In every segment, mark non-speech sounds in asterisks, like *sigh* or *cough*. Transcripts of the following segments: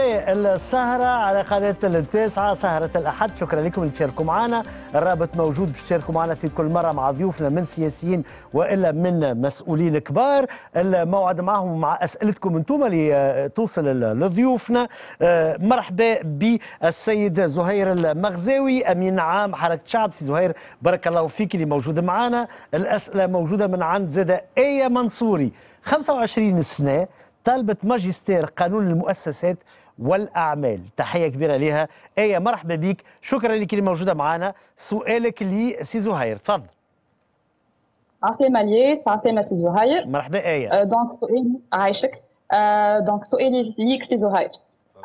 السهرة على قناة التاسعة سهرة الأحد شكرا لكم اللي تشاركوا معنا الرابط موجود باش تشاركوا معنا في كل مرة مع ضيوفنا من سياسيين وإلا من مسؤولين كبار الموعد معهم مع أسئلتكم أنتم اللي آه، توصل لضيوفنا آه، مرحبا بالسيد زهير المغزاوي أمين عام حركة شعب سي زهير بارك الله فيك اللي موجود معنا الأسئلة موجودة من عند زادة آية منصوري 25 سنة طالبة ماجستير قانون المؤسسات والاعمال تحيه كبيره لها ايه مرحبا بك شكرا لك اللي موجوده معنا سؤالك لسي زهير تفضل عسلامة عليك عسلامة سي زهير مرحبا ايه دونك سؤالي عايشك أه، دونك سؤالي ليك سي زهير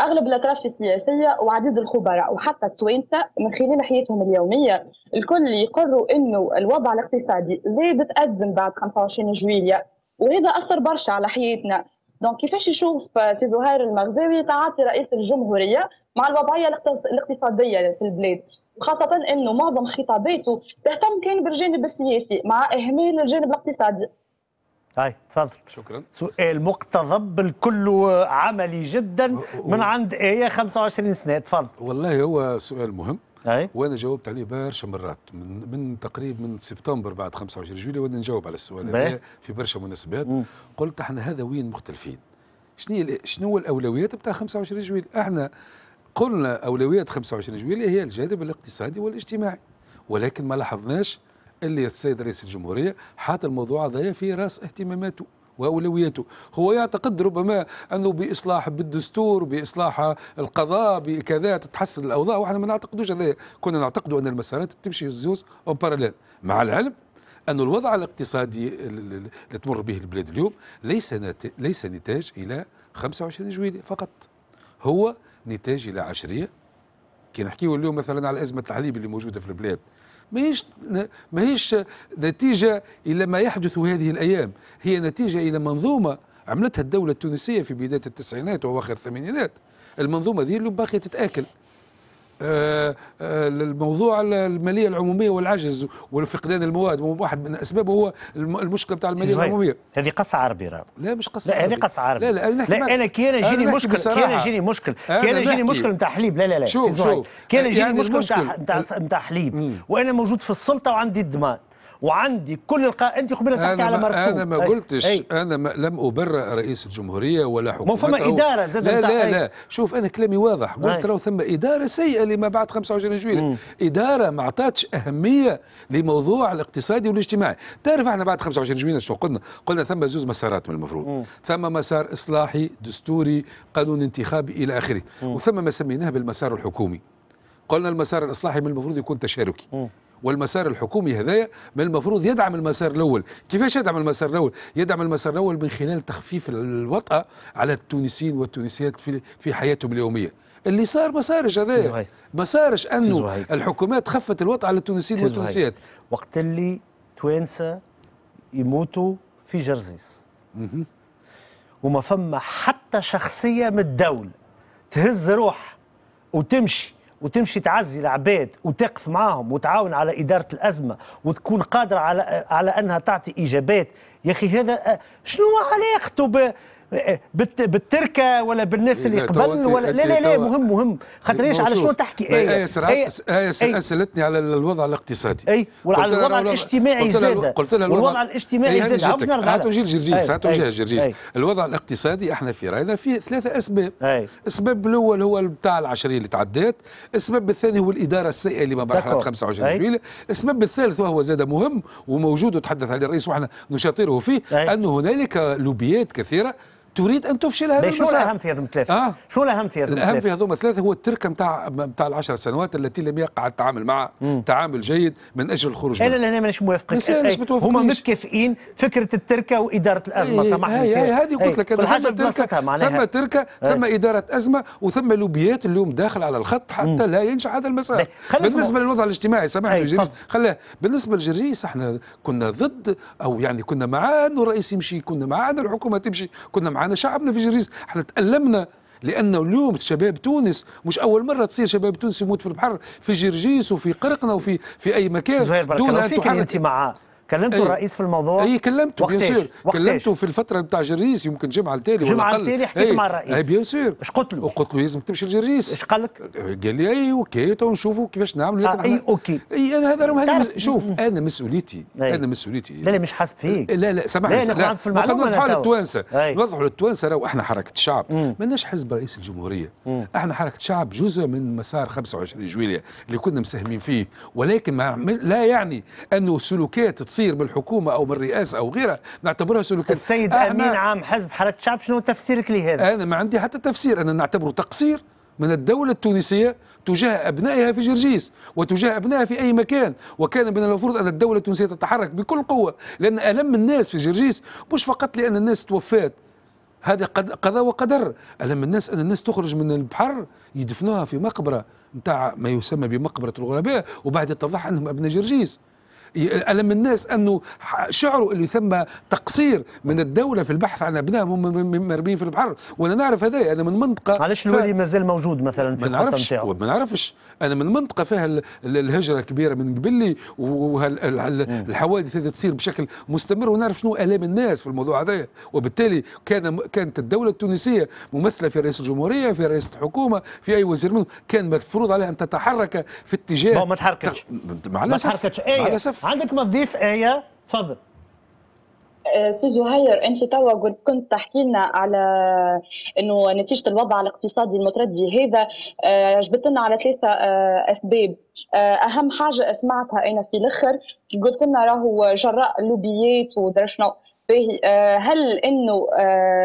اغلب الاطراف السياسيه وعديد الخبراء وحتى التوانسه من خلال حياتهم اليوميه الكل يقروا انه الوضع الاقتصادي زاد تازم بعد 25 جويليا وهذا اثر برشا على حياتنا دونك كيفاش يشوف سي زهير المغزاوي تعاطي رئيس الجمهوريه مع الوضعيه الاقتصاديه في البلاد وخاصة أنه معظم خطاباته تهتم كان بالجانب السياسي مع إهمال الجانب الاقتصادي هاي طيب، تفضل شكرا سؤال مقتضب الكل عملي جدا من عند آية 25 سنة تفضل والله هو سؤال مهم أي. وانا جاوبت عليه برشا مرات من, من تقريبا من سبتمبر بعد 25 جولي وانا نجاوب على السؤال هذا في برشا مناسبات قلت احنا هذا وين مختلفين شنو شنو الاولويات بتاع 25 جويل احنا قلنا اولويات 25 جويل هي الجانب الاقتصادي والاجتماعي ولكن ما لاحظناش اللي السيد رئيس الجمهوريه حاط الموضوع هذا في راس اهتماماته واولوياته، هو يعتقد ربما انه باصلاح بالدستور باصلاح القضاء بكذا تتحسن الاوضاع واحنا ما نعتقدوش هذا كنا نعتقد ان المسارات تمشي زوز اون باراليل مع العلم أن الوضع الاقتصادي اللي تمر به البلاد اليوم ليس ليس نتاج إلى 25 جويلية فقط هو نتاج إلى عشرية كي نحكيو اليوم مثلا على أزمة الحليب اللي موجودة في البلاد ماهيش ماهيش نتيجه الى ما يحدث هذه الايام هي نتيجه الى منظومه عملتها الدوله التونسيه في بدايه التسعينات واواخر الثمانينات المنظومه ذي اللي باقيه تتاكل آه، آه، الموضوع الماليه العموميه والعجز والفقدان المواد واحد من اسبابه هو المشكله بتاع الماليه العموميه هذه قصه عربي راه لا مش قصه لا هذه قصه عربي لا لا, لا, انا كي انا يجيني مشكل كي انا يجيني مشكل كي انا يجيني مشكل نتاع حليب لا لا لا شوف شوف كي انا يجيني يعني مشكل نتاع نتاع حليب وانا موجود في السلطه وعندي الضمان وعندي كل انت قبل تحكي على مرسوم انا ما قلتش أي. انا ما لم ابرر رئيس الجمهوريه ولا حكومته ما فما اداره زاد لا لا لا شوف انا كلامي واضح قلت لو ثم اداره سيئه لما بعد 25 جويليه اداره ما اعطتش اهميه لموضوع الاقتصادي والاجتماعي تعرف احنا بعد 25 جويليه شو قلنا قلنا ثم زوز مسارات من المفروض مم. ثم مسار اصلاحي دستوري قانون انتخابي الى اخره وثم ما سميناه بالمسار الحكومي قلنا المسار الاصلاحي من المفروض يكون تشاركي مم. والمسار الحكومي هذايا من المفروض يدعم المسار الاول كيفاش يدعم المسار الاول يدعم المسار الاول من خلال تخفيف الوطأة على التونسيين والتونسيات في في حياتهم اليوميه اللي صار ما صارش هذايا ما صارش انه الحكومات خفت الوطأة على التونسيين والتونسيات وقت اللي توانسه يموتوا في جرزيس وما فما حتى شخصيه من الدوله تهز روح وتمشي وتمشي تعزي العباد وتقف معاهم وتعاون على إدارة الأزمة وتكون قادرة على على أنها تعطي إجابات يا أخي هذا آه، شنو علاقته بالتركه ولا بالناس اللي إيه، قبل ولا لا لا لا مهم مهم خاطر ايش على شنو تحكي اي هي إيه، سالتني إيه، على الوضع الاقتصادي اي وعلى الوضع الاجتماعي زاد قلت لها الوضع الاجتماعي زاد هاتوا نجي الجرجيس هاتوا نجي الجرجيس الوضع الاقتصادي احنا في راينا فيه ثلاثه اسباب السبب الاول هو بتاع العشريه اللي تعدات السبب الثاني هو الاداره السيئه اللي ما برحلت 25 ابريل السبب الثالث وهو زاد مهم وموجود وتحدث عليه الرئيس واحنا نشاطره فيه انه هنالك لوبيات كثيره تريد ان تفشل هذا المسار شو الاهم في هذوم الثلاثه؟ آه؟ شو الاهم في هذوم الثلاثه؟ الاهم في هذوم الثلاثه هو التركه نتاع نتاع العشر سنوات التي لم يقع التعامل معها تعامل جيد من اجل الخروج منها. انا لهنا مانيش موافقك هما متكافئين فكره التركه واداره الازمه سامحني هذه قلت لك انا ثم تركه ثم تركه ثم اداره ازمه وثم لوبيات اليوم داخل على الخط حتى لا ينجح هذا المسار بالنسبه للوضع الاجتماعي سامحني خلاه بالنسبه للجريس احنا كنا ضد او يعني كنا مع انه الرئيس يمشي كنا مع الحكومه تمشي كنا مع معنا شعبنا في جريس احنا تألمنا لانه اليوم شباب تونس مش اول مره تصير شباب تونس يموت في البحر في جرجيس وفي قرقنا وفي في اي مكان دون ان تحرك انت مع كلمتوا أيه. الرئيس في الموضوع اي كلمته بيان سور كلمته في الفتره نتاع جريس يمكن جمعه التالي جمعه التالي حكيت أيه. مع الرئيس اي بيان سور اش قلت له؟ قلت له لازم تمشي لجريس اش قال لك؟ قال لي اي اوكي تو نشوفوا كيفاش نعملوا آه اي اوكي اي انا هذا هذا شوف انا مسؤوليتي انا مسؤوليتي لا لا مش حاسب فيك لا لا سامحني لا في المعلومه نوضحوا للتوانسه نوضحوا للتوانسه راهو احنا حركه الشعب ماناش حزب رئيس الجمهوريه احنا حركه شعب جزء من مسار 25 جويليه اللي كنا مساهمين فيه ولكن لا يعني انه سلوكات تصير بالحكومه او بالرئاسه او غيرها نعتبرها سلوكات السيد امين عام حزب حاله الشعب شنو تفسيرك لهذا؟ انا ما عندي حتى تفسير انا نعتبره تقصير من الدولة التونسية تجاه أبنائها في جرجيس وتجاه أبنائها في أي مكان وكان من المفروض أن الدولة التونسية تتحرك بكل قوة لأن ألم الناس في جرجيس مش فقط لأن الناس توفات هذا قضاء وقدر ألم الناس أن الناس تخرج من البحر يدفنوها في مقبرة نتاع ما يسمى بمقبرة الغرباء وبعد يتضح أنهم أبناء جرجيس ألم الناس أنه شعروا اللي ثم تقصير من الدولة في البحث عن أبنائهم هم مرميين في البحر وأنا نعرف هذا أنا من منطقة علاش الولي ف... مازال موجود مثلا في الخطة نتاعو ما نعرفش أنا من منطقة فيها الهجرة كبيرة من قبلي والحوادث هذه تصير بشكل مستمر ونعرف شنو آلام الناس في الموضوع هذا وبالتالي كان كانت الدولة التونسية ممثلة في رئيس الجمهورية في رئيس الحكومة في أي وزير منهم كان مفروض عليها أن تتحرك في اتجاه ما تحركتش مع الأسف أي عندك مضيف ايه تفضل آه، سي زهير انت توا كنت تحكي لنا على انه نتيجه الوضع الاقتصادي المتردي هذا آه، جبت لنا على ثلاثه آه، اسباب اهم حاجه سمعتها انا في الاخر قلت لنا راهو جراء لوبيات ودرا شنو باهي هل انه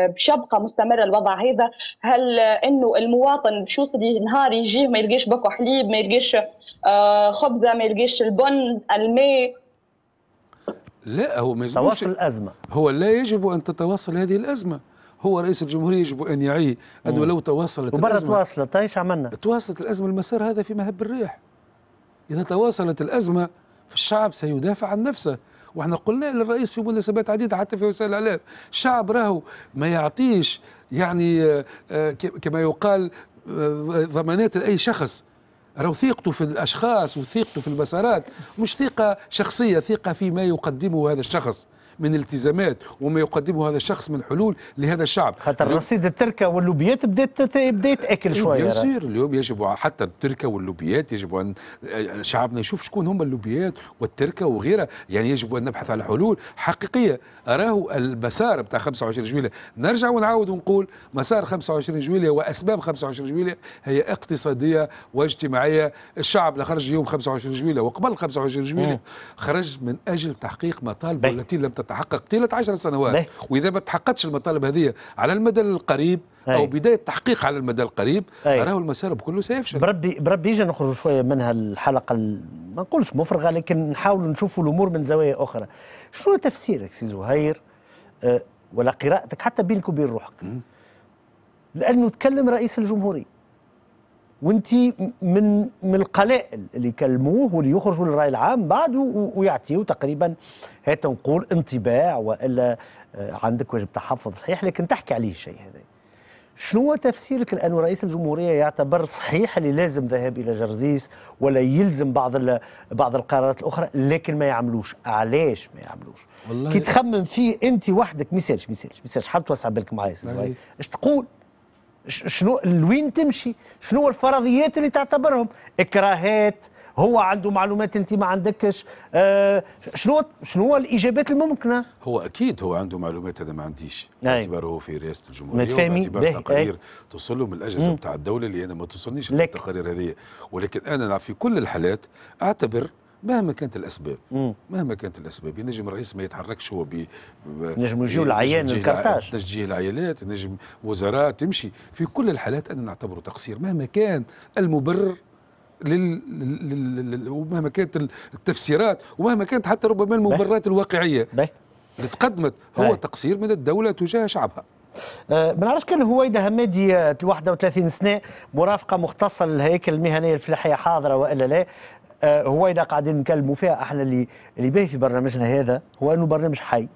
باش يبقى مستمر الوضع هذا هل انه المواطن باش يوصل نهار يجيه ما يلقاش بكو حليب ما يلقاش آه، خبزه ما يلقاش البن الماء لا هو ما يجبوش الازمه هو لا يجب ان تتواصل هذه الازمه هو رئيس الجمهوريه يجب ان يعي انه لو تواصلت وبرا تواصلت طيب ايش عملنا؟ تواصلت الازمه المسار هذا في مهب الريح اذا تواصلت الازمه فالشعب سيدافع عن نفسه واحنا قلنا للرئيس في مناسبات عديده حتى في وسائل الاعلام الشعب راهو ما يعطيش يعني آه، آه، كما يقال ضمانات لاي شخص راهو ثقته في الاشخاص وثقته في المسارات مش ثقه شخصيه ثقه فيما يقدمه هذا الشخص من التزامات وما يقدمه هذا الشخص من حلول لهذا الشعب خاطر رصيد التركه واللوبيات بدات بدات اكل شويه يصير اليوم يجب حتى التركه واللوبيات يجب ان شعبنا يشوف شكون هم اللوبيات والتركه وغيرها يعني يجب ان نبحث على حلول حقيقيه اراه المسار بتاع 25 جويليه نرجع ونعاود ونقول مسار 25 جويليه واسباب 25 جويليه هي اقتصاديه واجتماعيه الشعب اللي خرج يوم 25 جويليه وقبل 25 جويليه خرج من اجل تحقيق مطالبه التي لم تتحقق تتحقق طيله 10 سنوات واذا ما تحققتش المطالب هذه على المدى القريب أي. او بدايه تحقيق على المدى القريب راهو المسار كله سيفشل بربي بربي يجي نخرج شويه من هالحلقه ما نقولش مفرغه لكن نحاول نشوف الامور من زوايا اخرى شنو تفسيرك سي زهير أه ولا قراءتك حتى بينك وبين روحك لانه تكلم رئيس الجمهوريه وانت من من القلائل اللي يكلموه واللي يخرجوا للراي العام بعد ويعطيو تقريبا هات نقول انطباع والا آه، عندك واجب تحفظ صحيح لكن تحكي عليه الشيء هذا شنو تفسيرك لانه رئيس الجمهوريه يعتبر صحيح اللي لازم ذهاب الى جرزيس ولا يلزم بعض بعض القرارات الاخرى لكن ما يعملوش علاش ما يعملوش والله كي تخمم فيه انت وحدك ما يسالش ما يسالش ما يسالش حاب توسع بالك معايا اش تقول شنو لوين تمشي شنو الفرضيات اللي تعتبرهم اكراهات هو عنده معلومات انت ما عندكش آه شنو شنو الاجابات الممكنه هو اكيد هو عنده معلومات انا ما عنديش باعتباره في رئاسه الجمهوريه باعتبار تقارير توصل له من الاجهزه بتاع الدوله اللي انا ما توصلنيش التقارير هذه ولكن انا في كل الحالات اعتبر مهما كانت الاسباب مهما كانت الاسباب ينجم الرئيس ما يتحركش هو ب نجم يجيو العيان الكرتاج تشجيه العيالات نجم وزراء تمشي في كل الحالات انا نعتبره تقصير مهما كان المبرر لل... لل... لل... ومهما كانت التفسيرات ومهما كانت حتى ربما المبررات الواقعيه اللي تقدمت هو بيه. تقصير من الدوله تجاه شعبها أه، ما نعرفش كان هويدا همادي 31 سنه مرافقه مختصه للهيكل المهنيه الفلاحيه حاضره والا لا آه، اذا قاعدين نكلموا فيها احنا اللي اللي باهي في برنامجنا هذا هو انه برنامج حي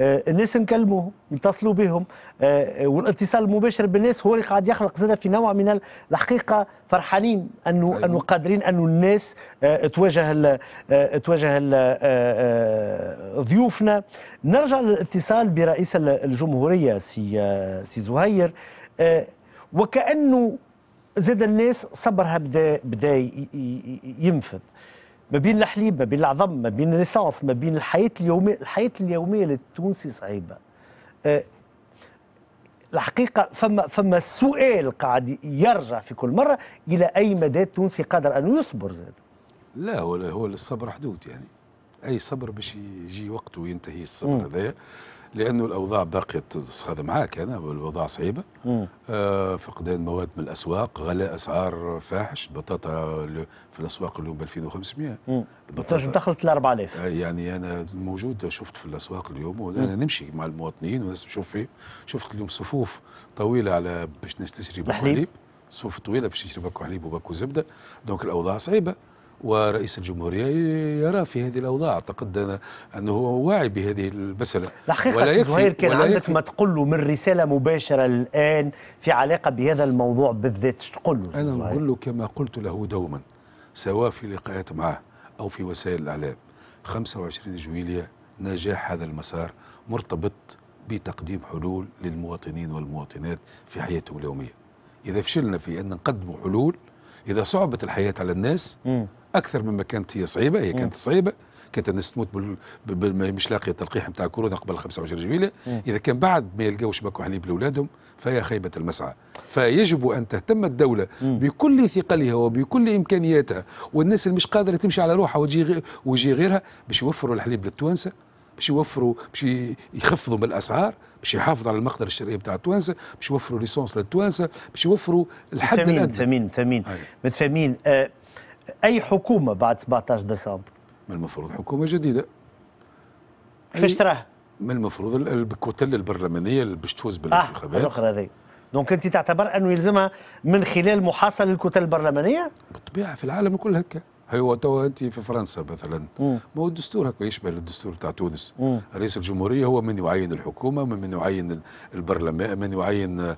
آه، الناس نكلموهم يتصلوا بهم آه، والاتصال المباشر بالناس هو اللي قاعد يخلق زاد في نوع من الحقيقه فرحانين انه أيوة. انه قادرين انه الناس تواجه ال تواجه ال ضيوفنا نرجع للاتصال برئيس الجمهوريه سي سي زهير وكانه زاد الناس صبرها بدا بدا ينفذ ما بين الحليب ما بين العظم ما بين الرصاص ما بين الحياه اليوميه الحياه اليوميه للتونسي صعيبه أه الحقيقه فما فما سؤال قاعد يرجع في كل مره الى اي مدى التونسي قادر انه يصبر زاد لا هو هو الصبر حدود يعني اي صبر باش يجي وقته وينتهي الصبر هذايا لانه الاوضاع باقيه هذا معاك انا الاوضاع صعيبه آه فقدان مواد من الاسواق غلاء اسعار فاحش البطاطا في الاسواق اليوم ب 2500 البطاطا دخلت ل 4000 آه، يعني انا موجود شفت في الاسواق اليوم وانا نمشي مع المواطنين وناس نشوف فيه شفت اليوم صفوف طويله على باش ناس تشري حليب صفوف طويله باش تشري باكو حليب وباكو زبده دونك الاوضاع صعيبه ورئيس الجمهورية يرى في هذه الأوضاع أعتقد أنه هو واعي بهذه المسألة الحقيقة ولا يكفي كان ولا عندك يكفي ما تقول له من رسالة مباشرة الآن في علاقة بهذا الموضوع بالذات تقول له أنا نقول له كما قلت له دوما سواء في لقاءات معه أو في وسائل الإعلام 25 جويلية نجاح هذا المسار مرتبط بتقديم حلول للمواطنين والمواطنات في حياتهم اليومية إذا فشلنا في أن نقدم حلول إذا صعبت الحياة على الناس م. اكثر مما كانت هي صعيبه هي كانت صعيبه كانت الناس تموت بال... بال... مش لاقيه التلقيح نتاع كورونا قبل 25 جويليه اذا كان بعد ما يلقاوش باكو حليب لاولادهم فهي خيبه المسعى فيجب ان تهتم الدوله مم. بكل ثقلها وبكل امكانياتها والناس اللي مش قادره تمشي على روحها وتجي وتجي ويجي غيرها باش يوفروا الحليب للتوانسه باش يوفروا باش يخفضوا من الاسعار باش يحافظوا على المقدره الشرائيه بتاع التوانسه باش يوفروا ليسونس للتوانسه باش يوفروا الحد الادنى أيوة. متفاهمين متفاهمين متفاهمين اي حكومه بعد 17 ديسمبر من المفروض حكومه جديده كيفاش تراه من المفروض الكتل البرلمانيه اللي باش تفوز آه، بالانتخابات الاخرى هذه دونك انت تعتبر انه يلزمها من خلال محاصله الكتل البرلمانيه بالطبيعه في العالم الكل هكا هو توا انت في فرنسا مثلا ما هو الدستور هكا يشبه الدستور تاع تونس رئيس الجمهوريه هو من يعين الحكومه من يعين البرلمان من يعين آه،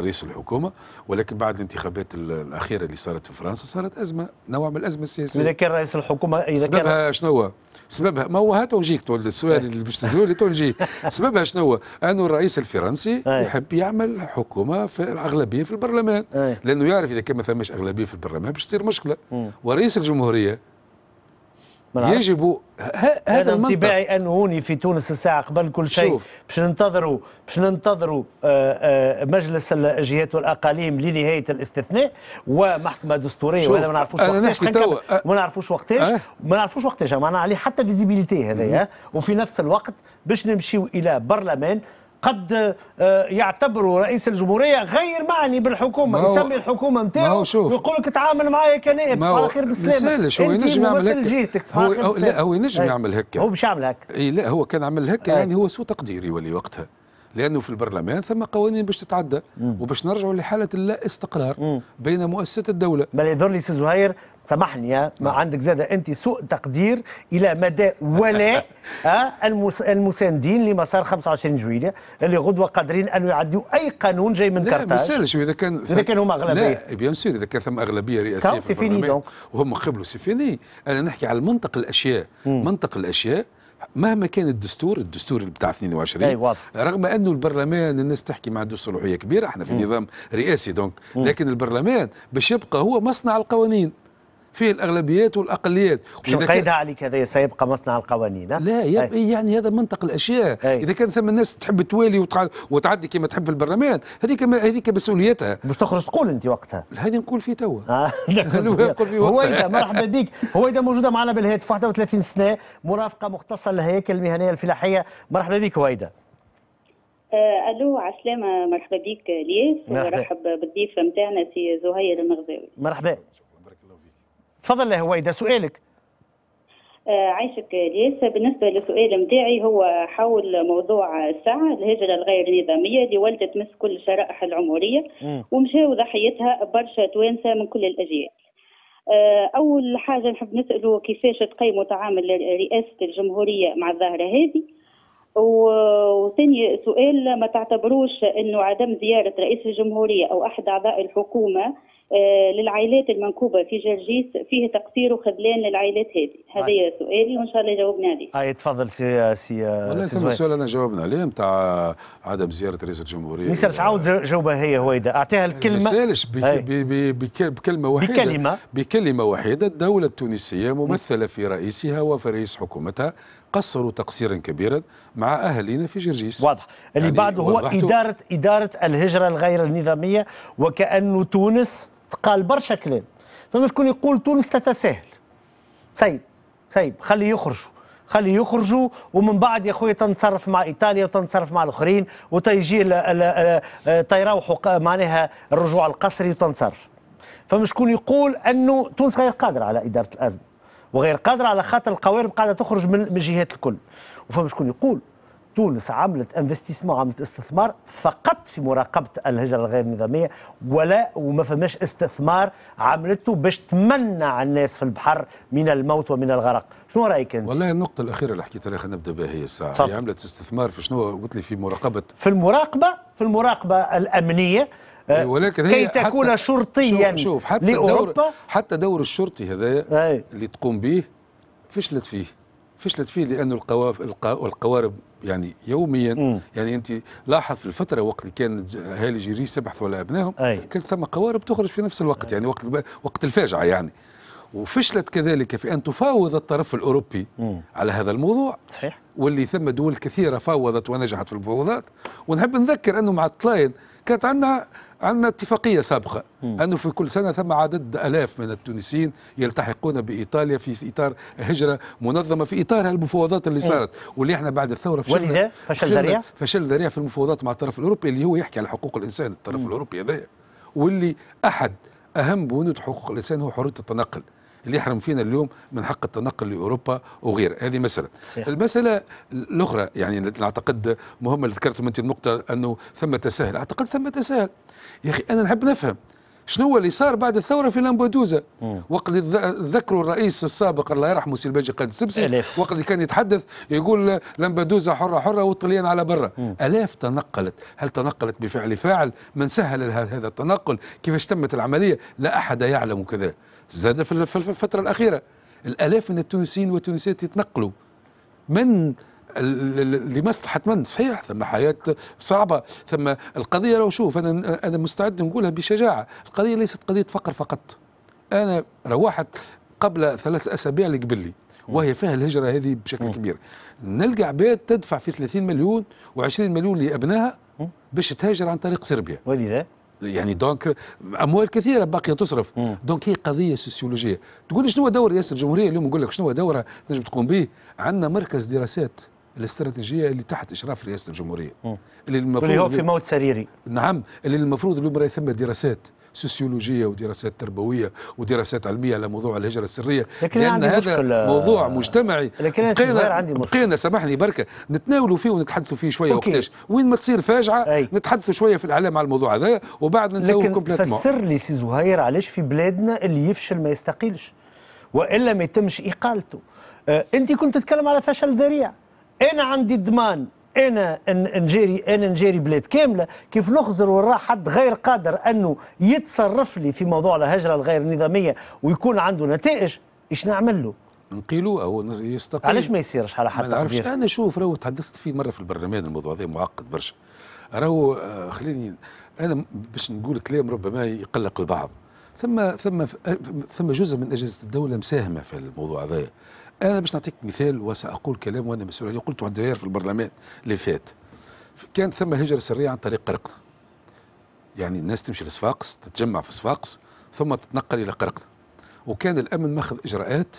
رئيس الحكومه ولكن بعد الانتخابات الاخيره اللي صارت في فرنسا صارت ازمه نوع من الازمه السياسيه اذا كان رئيس الحكومه اذا كان سببها شنو هو؟ سببها ما هو ها تقول السؤال اللي باش تسولي تونجي *laughs* سببها شنو هو؟ انه الرئيس الفرنسي يحب يعمل حكومه في اغلبيه في البرلمان لانه يعرف اذا كان ما ثماش اغلبيه في البرلمان باش تصير مشكله ورئيس الجمهوريه يجب هذا المنطق انطباعي انه هوني في تونس الساعه قبل كل شيء باش ننتظروا باش ننتظروا آه، آه، مجلس الجهات والاقاليم لنهايه الاستثناء ومحكمه دستوريه وهذا ما نعرفوش وقتاش ما نعرفوش وقتاش أه؟ ما نعرفوش وقتاش معناها عليه حتى فيزيبيليتي هذايا وفي نفس الوقت باش نمشيو الى برلمان قد آه، يعتبره رئيس الجمهوريه غير معني بالحكومه يسمي الحكومه نتاعو ويقول لك تعامل معايا كنائب صباح خير بالسلامه هو ينجم يعمل هكا هو, هو لا هو ينجم يعمل هكا هو مش عامل هكا اي لا هو كان عمل هكا يعني إيه. هو سوء تقدير يولي وقتها لانه في البرلمان ثم قوانين باش تتعدى وباش نرجعوا لحاله اللا استقرار بين مؤسسات الدوله بل يظن لي سي زهير سامحني ما نعم. عندك زاد انت سوء تقدير الى مدى ولاء *laughs* المساندين لمسار 25 جويليه اللي غدوه قادرين ان يعديوا اي قانون جاي من كارتاج لا ما سالش اذا كان اذا كان هما اغلبيه لا بيان سور اذا كان ثم اغلبيه رئاسيه في دونك وهم قبلوا سي فيني انا نحكي على منطق الاشياء مم. منطق الاشياء مهما كان الدستور الدستور بتاع 22 أي واضح. رغم انه البرلمان الناس تحكي ما عنده صلاحيه كبيره احنا في م. نظام رئاسي دونك م. لكن البرلمان باش يبقى هو مصنع القوانين فيه الأغلبيات والأقليات قيدها عليك هذا سيبقى مصنع القوانين لا يبقى يعني هذا منطق الأشياء أي. إذا كان ثم الناس تحب توالي وتعدي كما تحب في البرلمان هذيك هذيك مسؤوليتها باش تخرج تقول أنت وقتها هذه نقول فيه توا نقول آه. *laughs* فيه هويدا مرحبا بك هويدا موجودة معنا بالهاتف 31 سنة مرافقة مختصة للهياكل المهنية الفلاحية مرحبا بك هويدا آه، الو عسلامة مرحبا بك الياس ورحب بالضيف نتاعنا سي زهير المغزاوي مرحبا تفضل يا هويدا سؤالك آه، عايشك ليس بالنسبة للسؤال متاعي هو حول موضوع الساعة الهجرة الغير نظامية اللي ولدت مس كل شرائح العمورية ومشاو ضحيتها برشا توانسة من كل الأجيال آه، أول حاجة نحب نسأله كيفاش تقيموا تعامل رئاسة الجمهورية مع الظاهرة هذه وثاني سؤال ما تعتبروش أنه عدم زيارة رئيس الجمهورية أو أحد أعضاء الحكومة آه، للعائلات المنكوبه في جرجيس فيه تقصير وخذلان للعائلات هذه طيب. هذا سؤالي وان شاء الله جاوبنا عليه هاي تفضل سي سي والله ثم السؤال انا جاوبنا عليه نتاع عدم زياره رئيس الجمهوريه مصر تعاود جاوبها هي هويدا اعطيها الكلمه ما سالش بكلمه وحيده بكلمه بكلمه وحيده الدوله التونسيه ممثله في رئيسها وفي رئيس حكومتها قصروا تقصيرا كبيرا مع اهالينا في جرجيس واضح اللي يعني بعده هو اداره اداره الهجره الغير النظاميه وكانه تونس قال برشا كلام فما شكون يقول تونس تتساهل سيب سيب خليه يخرجوا خليه يخرجوا ومن بعد يا خويا تنتصرف مع ايطاليا وتنتصرف مع الاخرين وتيجي تيروحوا معناها الرجوع القسري وتنتصرف فما شكون يقول انه تونس غير قادره على اداره الازمه وغير قادره على خاطر القوارب قاعده تخرج من الجهات الكل وفما شكون يقول تونس عملت انفستيسمون عملت استثمار فقط في مراقبه الهجره الغير نظاميه ولا وما فماش استثمار عملته باش تمنع الناس في البحر من الموت ومن الغرق شنو رايك انت والله النقطه الاخيره اللي حكيتها خلينا نبدا بها هي الساعه هي عملت استثمار في شنو قلت لي في مراقبه في المراقبه في المراقبه الامنيه آه، إيه، ولكن هي كي تكون شرطيا شوف, شوف حتى لأوروبا دور حتى دور الشرطي هذا اللي تقوم به فشلت فيه فشلت فيه لأن القوارب يعني يوميا مم. يعني انت لاحظ في الفتره وقت اللي كان اهالي جريس يبحثوا على ابنائهم كانت ثم قوارب تخرج في نفس الوقت أي. يعني وقت وقت الفاجعه يعني وفشلت كذلك في ان تفاوض الطرف الاوروبي مم. على هذا الموضوع صحيح واللي ثم دول كثيره فاوضت ونجحت في المفاوضات ونحب نذكر انه مع الطلاين كانت عندنا عندنا اتفاقيه سابقه انه في كل سنه ثم عدد الاف من التونسيين يلتحقون بايطاليا في اطار هجره منظمه في اطار المفاوضات اللي صارت واللي احنا بعد الثوره فشلنا ولذا فشل ذريع فشل ذريع في المفاوضات مع الطرف الاوروبي اللي هو يحكي على حقوق الانسان الطرف الاوروبي هذايا واللي احد اهم بنود حقوق الانسان هو حريه التنقل اللي يحرم فينا اليوم من حق التنقل لاوروبا وغيره هذه مساله صحيح. المساله الاخرى يعني نعتقد مهمه اللي ذكرتم انت النقطه انه ثم تساهل اعتقد ثم تساهل يا اخي انا نحب نفهم شنو هو اللي صار بعد الثوره في لامبدوزا وقت ذكروا الرئيس السابق الله يرحمه سي الباجي قاد السبسي وقت اللي كان يتحدث يقول لامبدوزا حره حره والطليان على برا الاف تنقلت هل تنقلت بفعل فاعل من سهل هذا التنقل كيفاش تمت العمليه لا احد يعلم كذا زاد في الفتره الاخيره الالاف من التونسيين والتونسيات يتنقلوا من لمصلحه من صحيح ثم حياه صعبه ثم القضيه لو شوف انا انا مستعد نقولها بشجاعه القضيه ليست قضيه فقر فقط انا روحت قبل ثلاث اسابيع اللي وهي فيها الهجره هذه بشكل كبير نلقى عباد تدفع في 30 مليون و20 مليون لابنائها باش تهاجر عن طريق صربيا ولذا يعني دونك اموال كثيره باقيه تصرف مم. دونك هي قضيه سوسيولوجيه تقول شنو هو دور رئاسه الجمهوريه اليوم نقول لك شنو هو دورها تنجم تقوم به عندنا مركز دراسات الاستراتيجيه اللي تحت اشراف رئاسه الجمهوريه اللي المفروض اللي هو في موت سريري نعم اللي المفروض اليوم راهي ثم دراسات سوسيولوجيه ودراسات تربويه ودراسات علميه على موضوع الهجره السريه لكن لان عندي هذا مشكلة موضوع مجتمعي لكن بقينا عندي بقينا سامحني بركه نتناولوا فيه ونتحدثوا فيه شويه وقتاش وين ما تصير فاجعه نتحدثوا شويه في الاعلام على الموضوع هذا وبعد نسوي لكن فسر لي سي زهير علاش في بلادنا اللي يفشل ما يستقيلش والا ما يتمش اقالته آه انت كنت تتكلم على فشل ذريع انا عندي ضمان انا نجاري انا نجاري بلاد كامله كيف نخزر وراه حد غير قادر انه يتصرف لي في موضوع الهجره الغير نظاميه ويكون عنده نتائج ايش نعمل له؟ نقيلوه او يستقيل علاش ما يصيرش على حد ما نعرفش انا شوف راهو تحدثت فيه مره في البرلمان الموضوع هذا معقد برشا راهو آه، خليني انا باش نقول كلام ربما يقلق البعض ثم ثم ثم جزء من اجهزه الدوله مساهمه في الموضوع هذا انا باش نعطيك مثال وساقول كلام وانا مسؤول عليه قلته عند في البرلمان اللي فات كانت ثم هجره سريه عن طريق قرقنا يعني الناس تمشي لصفاقس تتجمع في صفاقس ثم تتنقل الى قرقنا وكان الامن ماخذ اجراءات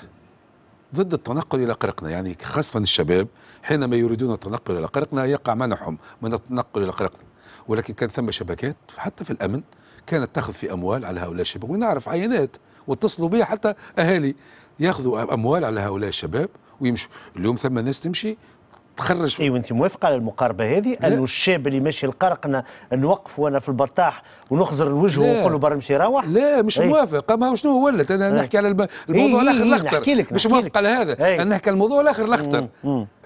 ضد التنقل الى قرقنا يعني خاصه الشباب حينما يريدون التنقل الى قرقنا يقع منعهم من التنقل الى قرقنا ولكن كان ثم شبكات حتى في الامن كانت تاخذ في اموال على هؤلاء الشباب ونعرف عينات واتصلوا بها حتى اهالي ياخذوا اموال على هؤلاء الشباب ويمشوا اليوم ثم ناس تمشي تخرج اي وانت موافقه على المقاربه هذه انه الشاب اللي ماشي القرقنه نوقف وانا في البطاح ونخزر الوجه ونقول له برا نمشي روح لا مش ايه؟ موافق ما شنو ولت انا إيه. نحكي على الب... الموضوع الاخر الاخطر مش موافق على هذا انا نحكي على الموضوع الاخر الاخطر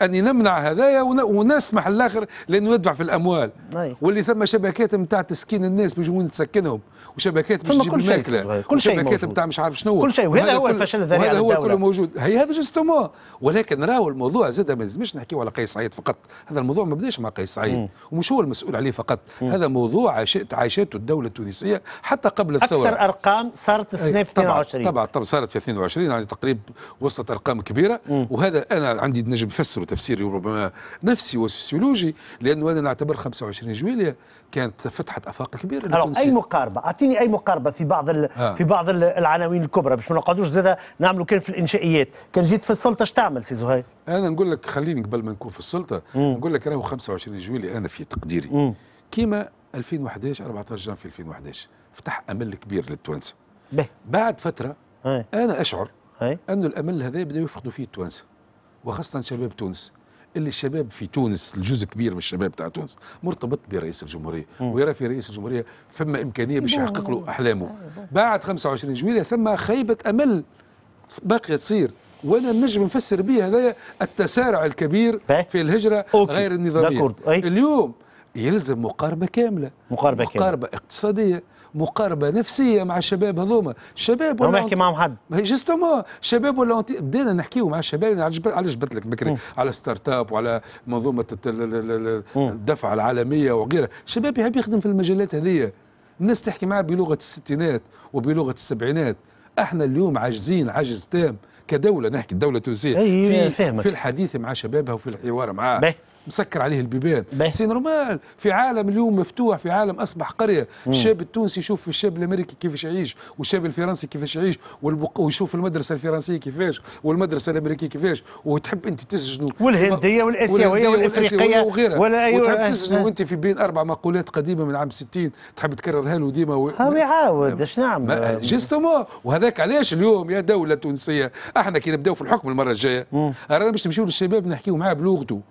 اني نمنع هذايا ون... ونسمح الاخر لانه يدفع في الاموال ايه؟ واللي ثم شبكات نتاع تسكين الناس وين تسكنهم وشبكات مش تجيب الماكله كل شيء شبكات نتاع مش عارف شنو كل شيء وهذا هو الفشل الذريع هذا هو كله موجود هي هذا جوستومون ولكن راهو الموضوع زاد ما لازمش نحكيو على قيس سعيد فقط هذا الموضوع ما بداش مع قيس سعيد ومش هو المسؤول عليه فقط هذا موضوع عاشته الدوله التونسيه حتى قبل الثوره اكثر ارقام صارت سنة في 22 طبعا طبعا صارت في 22 يعني تقريبا وصلت ارقام كبيره مم. وهذا انا عندي نجم فسره تفسيري ربما نفسي وسوسيولوجي لانه انا نعتبر 25 جويليه كانت فتحت افاق كبيره اي مقاربه اعطيني اي مقاربه في بعض آه. في بعض العناوين الكبرى باش ما نقعدوش زاد نعملوا كان في الانشائيات كان جيت في السلطه اش تعمل سي زهير انا نقول لك خليني قبل ما نكون في السلطه نقول لك راهو 25 جويلي انا في تقديري كيما 2011 14 جان في 2011 فتح امل كبير للتوانسه بعد فتره هي. انا اشعر انه الامل هذا بدا يفقدوا فيه التوانسه وخاصه شباب تونس اللي الشباب في تونس الجزء كبير من الشباب تاع تونس مرتبط برئيس الجمهوريه ويرى في رئيس الجمهوريه فما امكانيه باش يحقق له احلامه بعد 25 جويليه ثم خيبه امل باقيه تصير وانا نجم نفسر به هذايا التسارع الكبير في الهجره أوكي. غير النظاميه اليوم يلزم مقاربه كامله مقاربه كامله مقاربه اقتصاديه مقاربه نفسيه مع الشباب هذوما الشباب ولا نحكي معهم حد جوستومون شباب ولا انت... بدينا نحكيو مع الشباب على جبت لك بكري على ستارت اب وعلى منظومه الدفعه العالميه وغيرها الشباب يحب يخدم في المجالات هذه الناس تحكي معاه بلغه الستينات وبلغه السبعينات احنا اليوم عاجزين عجز تام كدوله نحكي الدوله التونسيه في, في الحديث مع شبابها وفي الحوار معها مسكر عليه البيبان سي نورمال في عالم اليوم مفتوح في عالم اصبح قريه مم. الشاب التونسي يشوف الشاب الامريكي كيفاش يعيش والشاب الفرنسي كيفاش يعيش ويشوف المدرسه الفرنسيه كيفاش والمدرسه الامريكيه كيفاش وتحب انت تسجنوا والهنديه والاسيويه والافريقيه وغيرها ولا أيوة وتحب تسجنوا أه. انت في بين اربع مقولات قديمه من عام 60 تحب تكررها له ديما و... هو يعاود اش نعمل جيستومون وهذاك علاش اليوم يا دوله تونسيه احنا كي نبداو في الحكم المره الجايه رانا باش نمشيو للشباب نحكيو معاه بلغته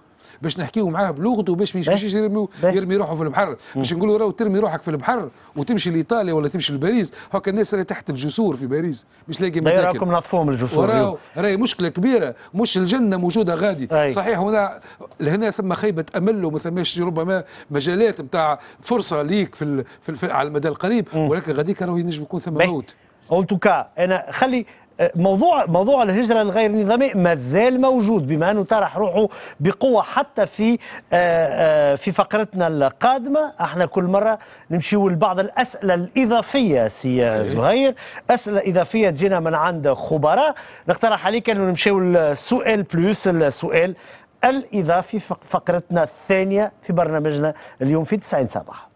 باش نحكيو معاه بلغته باش ما يمشيش يرمي يرمي روحه في البحر باش نقولوا راه ترمي روحك في البحر وتمشي لايطاليا ولا تمشي لباريس هاكا الناس راهي تحت الجسور في باريس مش لاقي مكان راكم نظفوهم الجسور راهي مشكله كبيره مش الجنه موجوده غادي أي. صحيح هنا لهنا ثم خيبه امل وما ثماش ربما مجالات نتاع فرصه ليك في, في, في على المدى القريب ولكن غاديك راهو ينجم يكون ثم موت اون توكا انا خلي موضوع موضوع الهجرة الغير نظامية ما زال موجود بما أنه طرح روحه بقوة حتى في آه، آه، في فقرتنا القادمة احنا كل مرة نمشيو لبعض الأسئلة الإضافية سي أيوه. زهير أسئلة إضافية تجينا من عند خبراء نقترح عليك أنه نمشيو للسؤال بلوس السؤال الإضافي فقرتنا الثانية في برنامجنا اليوم في 90 صباح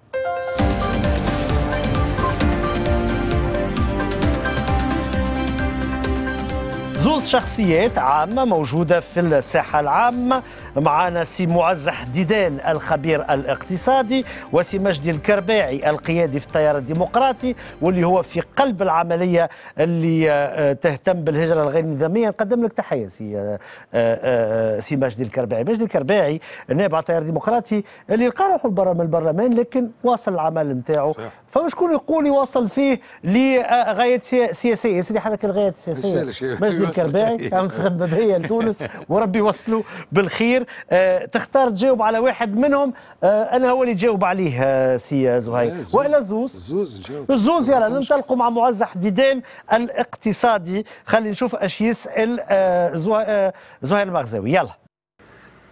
زوز شخصيات عامة موجودة في الساحة العامة معنا سي معزح ديدان الخبير الاقتصادي وسي مجدي الكرباعي القيادي في التيار الديمقراطي واللي هو في قلب العمليه اللي آه، تهتم بالهجره الغير نظاميه نقدم لك تحيه سي آه، آه، سي مجدي الكرباعي مجدي الكرباعي نائب على التيار الديمقراطي اللي لقى روحه من البرلمان لكن واصل العمل نتاعو فمشكون يقول يوصل فيه لغايه سياسيه يا سيدي حضرتك الغايه السياسيه مجدي الكرباعي في خدمه بهية لتونس وربي يوصلوا بالخير آه تختار تجاوب على واحد منهم آه، انا هو اللي جاوب عليه آه، سي زهير والا زوز زوز نجاوب زوز يلا ننطلقوا مع معز حديدان الاقتصادي خلينا نشوف اش يسال آه، زهير المغزاوي يلا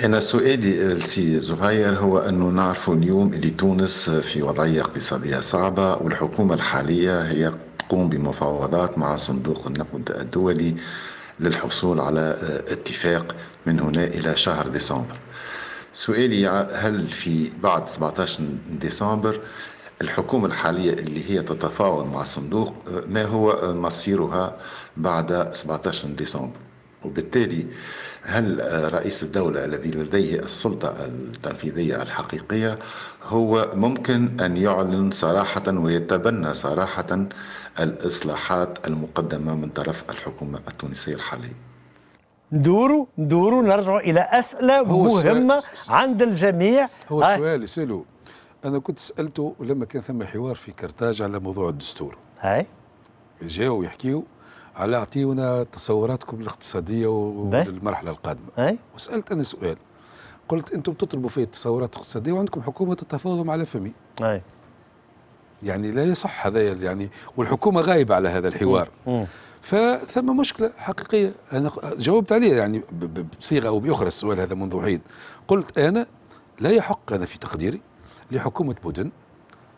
أنا سؤالي لسي زهير هو أنه نعرف اليوم اللي تونس في وضعية اقتصادية صعبة والحكومة الحالية هي تقوم بمفاوضات مع صندوق النقد الدولي للحصول على اتفاق من هنا إلى شهر ديسمبر سؤالي هل في بعد 17 ديسمبر الحكومة الحالية اللي هي تتفاوض مع الصندوق ما هو مصيرها بعد 17 ديسمبر وبالتالي هل رئيس الدولة الذي لديه السلطة التنفيذية الحقيقية هو ممكن أن يعلن صراحة ويتبنى صراحة الإصلاحات المقدمة من طرف الحكومة التونسية الحالية ندوروا ندوروا نرجعوا الى اسئله مهمه سؤال. عند الجميع هو السؤال آه. يسالوا انا كنت سالته لما كان ثم حوار في كرتاج على موضوع الدستور هاي جاوا يحكيوا على اعطيونا تصوراتكم الاقتصاديه والمرحله القادمه هاي. وسالت انا سؤال قلت انتم تطلبوا في التصورات الاقتصاديه وعندكم حكومه تتفاوض مع فمي هاي. يعني لا يصح هذا يعني والحكومه غايبه على هذا الحوار مم. مم. فثم مشكله حقيقيه انا جاوبت عليها يعني بصيغه او باخرى السؤال هذا منذ حين قلت انا لا يحق انا في تقديري لحكومه بودن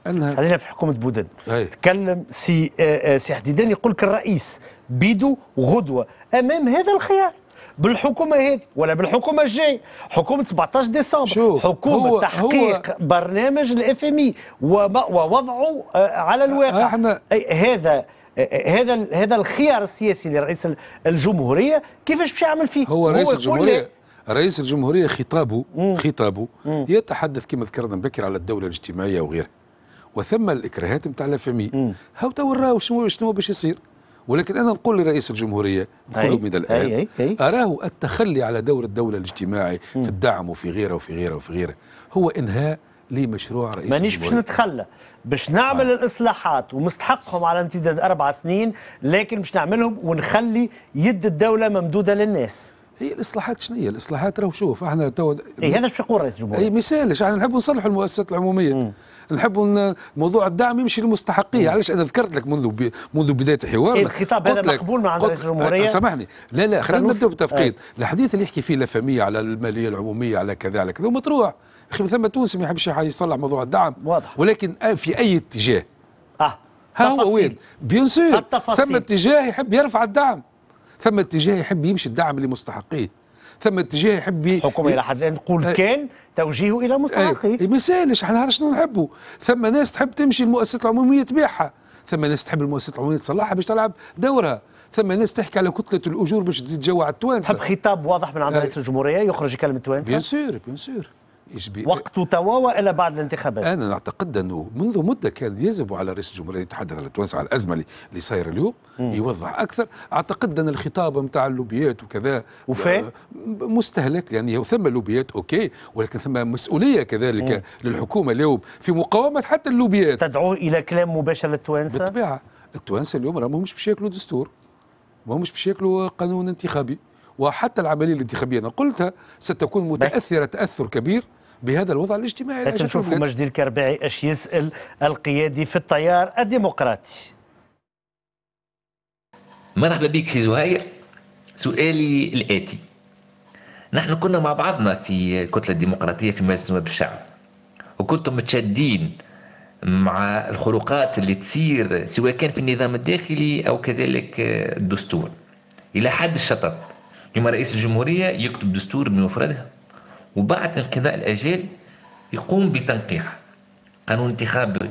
انها خلينا في حكومه بودن هي. تكلم سي آه, آه، سي حديدان يقول لك الرئيس بيدو غدوه امام هذا الخيار بالحكومه هذه ولا بالحكومه الجايه حكومه 17 ديسمبر شوف حكومه هو تحقيق هو برنامج الاف ام اي ووضعه آه، على الواقع آه، احنا هذا هذا هذا الخيار السياسي لرئيس الجمهوريه كيفاش باش يعمل فيه هو رئيس هو الجمهوريه رئيس الجمهوريه خطابه مم. خطابه مم. يتحدث كما ذكرنا بكر على الدوله الاجتماعيه وغيرها وثم الاكراهات نتاع لافامي هاو تو راهو شنو شنو باش يصير ولكن انا نقول لرئيس الجمهوريه نقول من الان أي أي أي اراه التخلي على دور الدوله الاجتماعي في الدعم وفي غيره وفي غيره وفي غيره هو انهاء لمشروع رئيس مانيش باش نتخلى باش نعمل آه. الاصلاحات ومستحقهم على امتداد اربع سنين لكن باش نعملهم ونخلي يد الدوله ممدوده للناس هي الاصلاحات شنو هي؟ الاصلاحات راهو شوف احنا تو إيه، هذا باش يقول رئيس الجمهوريه اي مثال احنا نحبوا نصلحوا المؤسسات العموميه مم. نحبوا موضوع الدعم يمشي لمستحقيه علاش انا ذكرت لك منذ بي منذ بدايه الحوار إيه، الخطاب هذا مقبول مع رئيس الجمهوريه آه، سامحني لا لا خلينا نبدا بالتفقيد آه. الحديث اللي يحكي فيه لفامية على الماليه العموميه على كذا على كذا ومطروح اخي ثم تونسي ما يحبش يصلح موضوع الدعم واضح ولكن آه، في اي اتجاه اه ها هو وين بيان سور ثم اتجاه يحب يرفع الدعم ثم اتجاه يحب يمشي الدعم لمستحقيه ثم اتجاه يحب الحكومه الى حد الان تقول كان توجيهه الى مستلقي ما يسالش احنا عارف شنو نحبه ثم ناس تحب تمشي المؤسسات العموميه تبيعها ثم ناس تحب المؤسسات العموميه تصلحها باش تلعب دورها ثم ناس تحكي على كتله الاجور باش تزيد جوع التوانسه تحب خطاب واضح من عند رئيس الجمهوريه يخرج يكلم التوانسه بيان سور بيان سور إجباري وقت تواوى إلى بعد الانتخابات أنا أعتقد أنه منذ مدة كان يجب على رئيس الجمهورية يتحدث على تونس على الأزمة اللي صايرة اليوم مم. يوضح أكثر أعتقد أن الخطاب نتاع اللوبيات وكذا وفاء آه، مستهلك يعني ثم لوبيات أوكي ولكن ثم مسؤولية كذلك مم. للحكومة اليوم في مقاومة حتى اللوبيات تدعو إلى كلام مباشر للتوانسة بالطبيعة التوانسة اليوم راهم مش باش ياكلوا دستور ومش مش باش ياكلوا قانون انتخابي وحتى العمليه الانتخابيه انا قلتها ستكون متاثره تاثر كبير بهذا الوضع الاجتماعي لا تشوف مجدي الكربعي اش يسال القيادي في التيار الديمقراطي مرحبا بك سي زهير سؤالي الاتي نحن كنا مع بعضنا في الكتلة الديمقراطية في مجلس نواب الشعب وكنتم متشدين مع الخروقات اللي تصير سواء كان في النظام الداخلي أو كذلك الدستور إلى حد الشطط لما رئيس الجمهورية يكتب دستور بمفرده وبعد انقضاء الأجال يقوم بتنقيح قانون انتخاب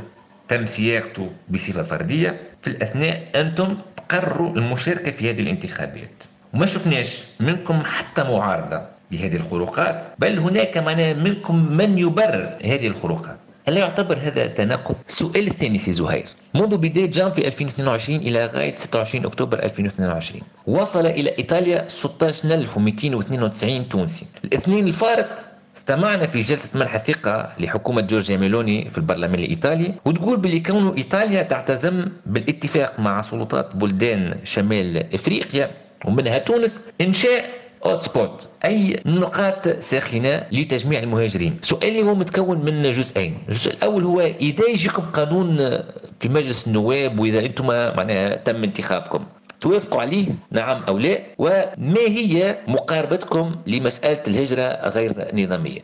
تم صياغته بصفة فردية في الأثناء أنتم تقرروا المشاركة في هذه الانتخابات وما شفناش منكم حتى معارضة لهذه الخروقات بل هناك منكم من يبرر هذه الخروقات هل يعتبر هذا تناقض؟ السؤال الثاني سي زهير منذ بداية جام في 2022 إلى غاية 26 أكتوبر 2022 وصل إلى إيطاليا 16292 تونسي الاثنين الفارق استمعنا في جلسة منح الثقة لحكومة جورجيا ميلوني في البرلمان الإيطالي وتقول بلي كون إيطاليا تعتزم بالاتفاق مع سلطات بلدان شمال إفريقيا ومنها تونس إنشاء هوت سبوت اي نقاط ساخنه لتجميع المهاجرين سؤالي هو متكون من جزئين الجزء الاول هو اذا يجيكم قانون آه، في مجلس النواب واذا انتم آه، معناها تم انتخابكم توافقوا عليه نعم او لا وما هي مقاربتكم لمساله الهجره غير نظاميه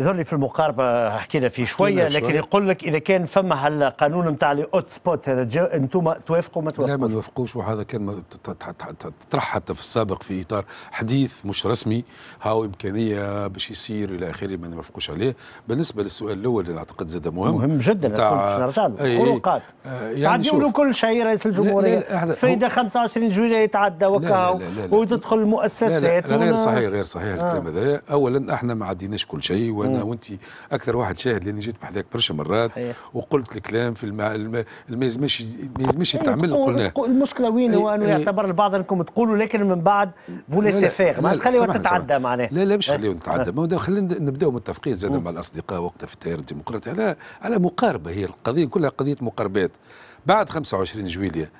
يظهر لي في المقاربه حكينا فيه شويه لكن شوية. يقول لك اذا كان فما هالقانون قانون نتاع لي اوت سبوت هذا انتم توافقوا ما توافقوش لا ما نوافقوش وهذا كان تطرح حتى في السابق في اطار حديث مش رسمي هاو امكانيه باش يصير الى اخره ما نوافقوش عليه بالنسبه للسؤال الاول اللي اعتقد زاد مهم مهم جدا نتاع نرجع له خروقات آه، تعديوا يعني يقولوا كل شيء رئيس الجمهوريه فايدة 25 جويليه يتعدى وكاو وتدخل المؤسسات لا لا لا غير صحيح غير صحيح الكلام هذا اولا احنا ما عديناش كل شيء وانا وانت اكثر واحد شاهد لاني جيت بحذاك برشا مرات صحيح. وقلت الكلام في الما ما يلزمش ما يلزمش يتعمل إيه، قلناه المشكله وين هو إيه، انه إيه. يعتبر البعض انكم تقولوا لكن من بعد فولي سي فيغ ما تخليوا تتعدى معناه لا لا مش خليوا تتعدى ما خلينا نبداو متفقين زاد مع الاصدقاء وقتها في التيار الديمقراطي على على مقاربه هي القضيه كلها قضيه مقاربات بعد 25 جويليه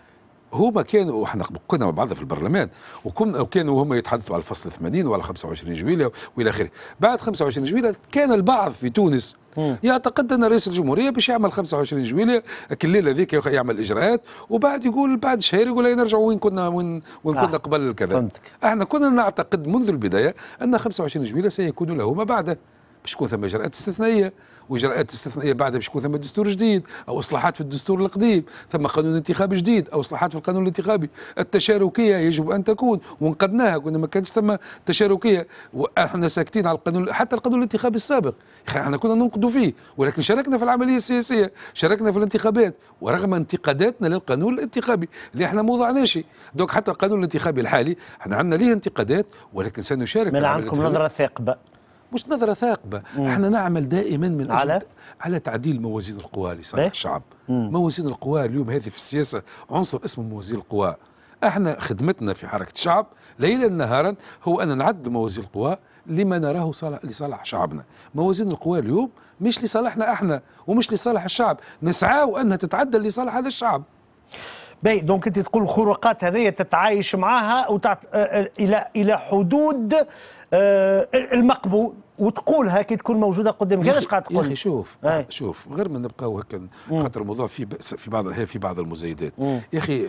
هما كانوا احنا كنا مع بعض في البرلمان وكنا وكانوا هما يتحدثوا على الفصل 80 وعلى 25 جويلية والى اخره بعد 25 جويلية كان البعض في تونس يعتقد ان رئيس الجمهوريه باش يعمل 25 جويليه الليله ذيك يعمل اجراءات وبعد يقول بعد شهر يقول نرجع وين كنا وين, وين آه، كنا قبل كذا احنا كنا نعتقد منذ البدايه ان 25 جويليه سيكون له ما بعده باش تكون ثم اجراءات استثنائيه واجراءات استثنائيه بعدها باش تكون ثم دستور جديد او اصلاحات في الدستور القديم ثم قانون انتخابي جديد او اصلاحات في القانون الانتخابي التشاركيه يجب ان تكون وانقدناها كنا ما كانش ثم تشاركيه واحنا ساكتين على القانون حتى القانون الانتخابي السابق احنا كنا ننقدوا فيه ولكن شاركنا في العمليه السياسيه شاركنا في الانتخابات ورغم انتقاداتنا للقانون الانتخابي اللي احنا ما وضعناش دوك حتى القانون الانتخابي الحالي احنا عندنا ليه انتقادات ولكن سنشارك من عندكم نظره ثاقبه مش نظره ثاقبه مم. احنا نعمل دائما من أجل على على تعديل موازين القوى لصالح الشعب موازين القوى اليوم هذه في السياسه عنصر اسمه موازين القوى احنا خدمتنا في حركه الشعب ليلا نهارا هو ان نعد موازين القوى لما نراه صالح لصالح شعبنا موازين القوى اليوم مش لصالحنا احنا ومش لصالح الشعب نسعى انها تتعدل لصالح هذا الشعب باي دونك انت تقول الخروقات هذه تتعايش معها وتعت... آه، آه، الى الى حدود آه، المقبول وتقولها كي تكون موجوده قدامك علاش قاعد تقول يا اخي شوف أي. شوف غير ما نبقاو هكا خاطر الموضوع في في بعض الاحيان في بعض المزايدات يا اخي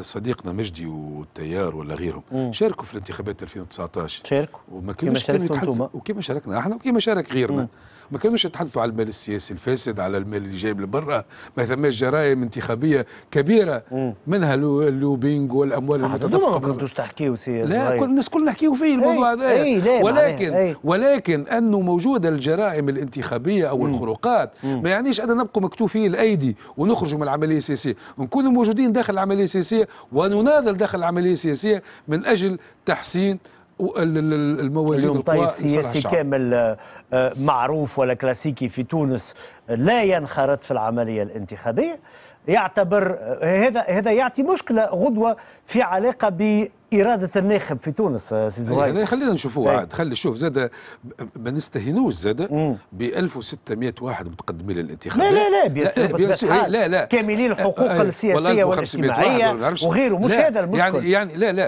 صديقنا مجدي والتيار ولا غيرهم مم. شاركوا في الانتخابات 2019 شاركوا وما كانوش كانوا وكما شاركنا احنا وكما شارك غيرنا مم. ما كانوش يتحدثوا على المال السياسي الفاسد على المال اللي جايب لبرا ما ثماش جرائم انتخابيه كبيره مم. منها اللوبينج والاموال المتدفقه ما كنتوش تحكيو سياسه لا كل الناس كل نحكيو فيه الموضوع إيه، هذا إيه، إيه، ولكن أي. ولكن أنه موجودة الجرائم الانتخابية أو مم. الخروقات مم. ما يعنيش انا نبقوا مكتوفي الأيدي ونخرجوا من العملية السياسية نكونوا موجودين داخل العملية السياسية ونناضل داخل العملية السياسية من أجل تحسين الموازين اليوم طيب سياسي كامل آه، آه، معروف ولا كلاسيكي في تونس آه، لا ينخرط في العملية الانتخابية يعتبر هذا هذا يعطي مشكلة غدوة في علاقة ب اراده الناخب في تونس آه، سي إيه، زهير يعني خلينا نشوفوه طيب. عاد خلي شوف زاد ما نستهينوش زاد ب 1600 واحد متقدمين للانتخابات لا لا لا بيسير لا, إيه، لا لا آه، كاملين الحقوق آه،, آه السياسيه والاجتماعيه وغيره مش هذا المشكل يعني يعني لا لا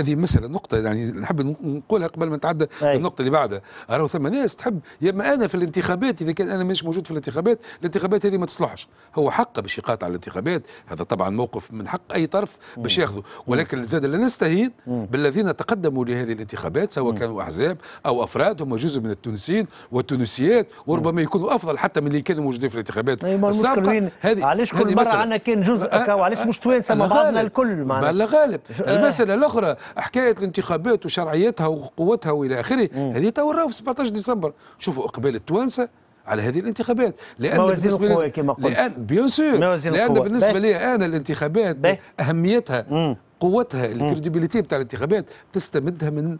هذه مساله نقطه يعني نحب نقولها قبل ما نتعدى النقطه اللي بعدها راهو ثم ناس تحب يا اما انا في الانتخابات اذا كان انا مش موجود في الانتخابات الانتخابات هذه ما تصلحش هو حقه باش يقاطع الانتخابات هذا طبعا موقف من حق اي طرف باش ياخذه ولكن زاد لا منتهين بالذين تقدموا لهذه الانتخابات سواء كانوا احزاب او افراد هم جزء من التونسيين والتونسيات وربما يكونوا افضل حتى من اللي كانوا موجودين في الانتخابات السابقه هذه علاش كل مره عندنا كان جزء وعلاش أه، مش توانسه مع أه، بعضنا الكل معناها غالب أه. المساله الاخرى حكايه الانتخابات وشرعيتها وقوتها والى اخره هذه تو راهو في 17 ديسمبر شوفوا اقبال التوانسه على هذه الانتخابات لان موازين لي كما قلت لان بيان سور لان بالنسبه لي انا الانتخابات اهميتها قوتها الكريديبيليتي بتاع الانتخابات تستمدها من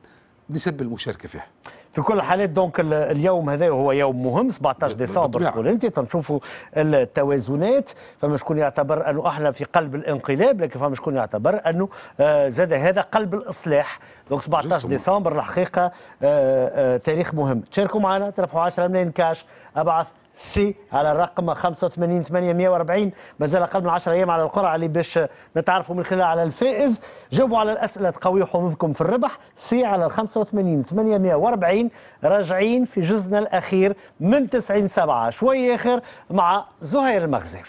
نسب المشاركه فيها في كل الحالات دونك اليوم هذا هو يوم مهم 17 ديسمبر تقول انت تنشوفوا التوازنات فما شكون يعتبر انه احنا في قلب الانقلاب لكن فما شكون يعتبر انه آه، زاد هذا قلب الاصلاح دونك 17 ديسمبر الحقيقه آه، آه، تاريخ مهم تشاركوا معنا تربحوا 10 ملايين كاش ابعث سي على الرقم 85 840 مازال اقل من 10 ايام على القرعه اللي باش نتعرفوا من خلالها على الفائز جاوبوا على الاسئله تقوي حظوظكم في الربح سي على 85 840 راجعين في جزنا الاخير من 90 7 شوي اخر مع زهير المغزاوي